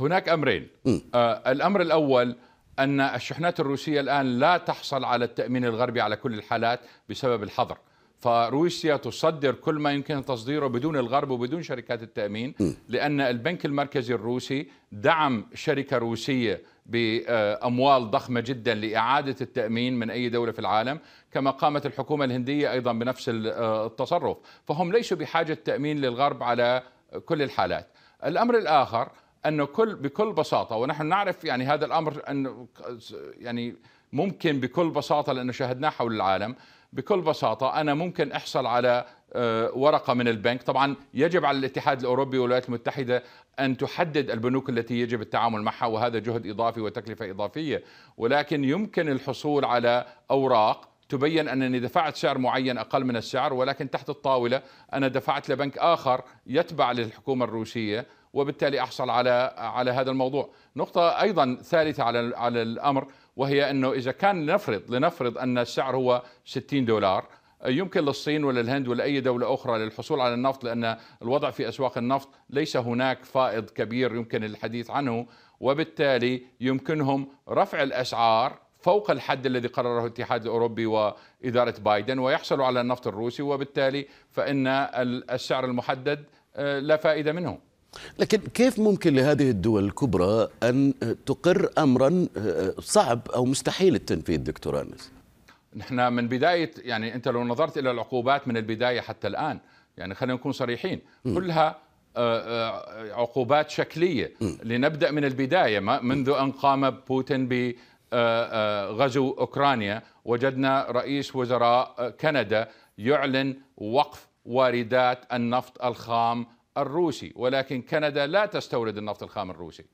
هناك امرين آه الامر الاول ان الشحنات الروسيه الان لا تحصل على التامين الغربي على كل الحالات بسبب الحظر فروسيا تصدر كل ما يمكن تصديره بدون الغرب وبدون شركات التامين لان البنك المركزي الروسي دعم شركه روسيه باموال ضخمه جدا لاعاده التامين من اي دوله في العالم كما قامت الحكومه الهنديه ايضا بنفس آه، التصرف فهم ليسوا بحاجه تامين للغرب على كل الحالات الامر الاخر انه كل بكل بساطه ونحن نعرف يعني هذا الامر انه يعني ممكن بكل بساطه لانه شاهدناه حول العالم بكل بساطه انا ممكن احصل على آه، ورقه من البنك طبعا يجب على الاتحاد الاوروبي والولايات المتحده ان تحدد البنوك التي يجب التعامل معها وهذا جهد اضافي وتكلفه اضافيه ولكن يمكن الحصول على اوراق تبين انني دفعت سعر معين اقل من السعر ولكن تحت الطاوله انا دفعت لبنك اخر يتبع للحكومه الروسيه وبالتالي احصل على على هذا الموضوع نقطه ايضا ثالثه على على الامر وهي انه اذا كان لنفرض لنفرض ان السعر هو 60 دولار يمكن للصين ولا الهند ولا اي دوله اخرى للحصول على النفط لان الوضع في اسواق النفط ليس هناك فائض كبير يمكن الحديث عنه وبالتالي يمكنهم رفع الاسعار فوق الحد الذي قرره الاتحاد الاوروبي واداره بايدن ويحصلوا على النفط الروسي وبالتالي فان السعر المحدد آه، لا فائده منه لكن كيف ممكن لهذه الدول الكبرى أن تقر أمرا آه، صعب أو مستحيل التنفيذ دكتور أنس نحن من بداية يعني أنت لو نظرت إلى العقوبات من البداية حتى الآن يعني خلينا نكون صريحين كلها آه، آه، عقوبات شكلية لنبدأ من البداية منذ أن قام بوتين بغزو أوكرانيا وجدنا رئيس وزراء كندا يعلن وقف واردات النفط الخام الروسي ولكن كندا لا تستورد النفط الخام الروسي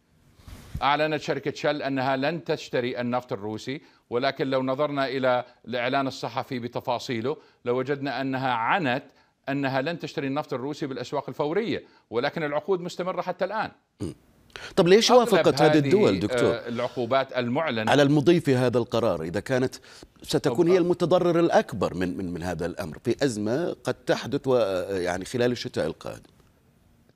أعلنت شركة شل أنها لن تشتري النفط الروسي ولكن لو نظرنا إلى الإعلان الصحفي بتفاصيله لوجدنا أنها عنت أنها لن تشتري النفط الروسي بالأسواق الفورية ولكن العقود مستمرة حتى الآن طب ليش وافقت هذه الدول دكتور آه، العقوبات المعلنة على المضي في هذا القرار إذا كانت ستكون هي آه. المتضرر الأكبر من, من, من هذا الأمر في أزمة قد تحدث آه، يعني خلال الشتاء القادم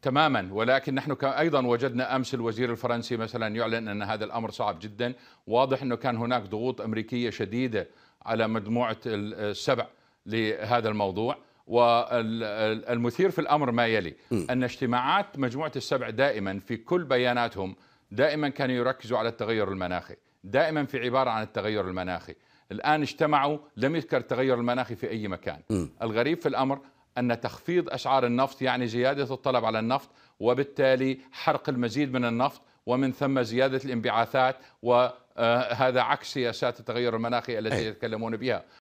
تماما ولكن نحن ايضا وجدنا امس الوزير الفرنسي مثلا يعلن ان هذا الامر صعب جدا واضح انه كان هناك ضغوط امريكيه شديده على مجموعه السبع لهذا الموضوع والمثير في الامر ما يلي ان اجتماعات مجموعه السبع دائما في كل بياناتهم دائما كانوا يركزوا على التغير المناخي دائما في عباره عن التغير المناخي الان اجتمعوا لم يذكر التغير المناخي في اي مكان الغريب في الامر أن تخفيض أسعار النفط يعني زيادة الطلب على النفط وبالتالي حرق المزيد من النفط ومن ثم زيادة الانبعاثات وهذا آه، عكس سياسات التغير المناخي التي يتكلمون بها